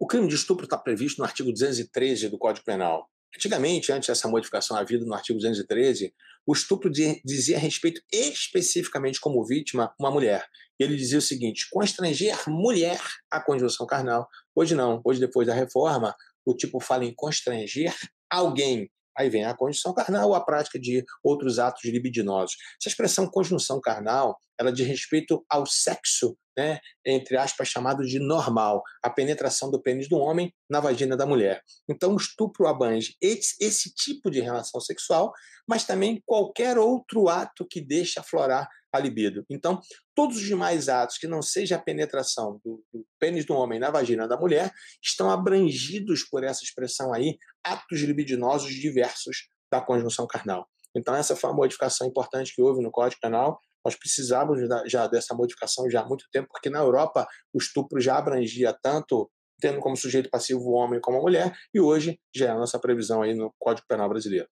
O crime de estupro está previsto no artigo 213 do Código Penal. Antigamente, antes dessa modificação à vida no artigo 213, o estupro dizia respeito especificamente como vítima uma mulher. Ele dizia o seguinte: constranger mulher à conjunção carnal. Hoje não, hoje depois da reforma, o tipo fala em constranger alguém. Aí vem a conjunção carnal ou a prática de outros atos libidinosos. Essa expressão conjunção carnal, ela diz respeito ao sexo né, entre aspas, chamado de normal, a penetração do pênis do homem na vagina da mulher. Então, o estupro abrange esse, esse tipo de relação sexual, mas também qualquer outro ato que deixa aflorar a libido. Então, todos os demais atos que não seja a penetração do, do, pênis do homem na vagina da mulher estão abrangidos por essa expressão aí, atos libidinosos diversos da conjunção carnal. Então, essa foi uma modificação importante que houve no Código Penal nós precisávamos já dessa modificação já há muito tempo, porque na Europa o estupro já abrangia tanto tendo como sujeito passivo o homem como a mulher, e hoje já é a nossa previsão aí no Código Penal brasileiro.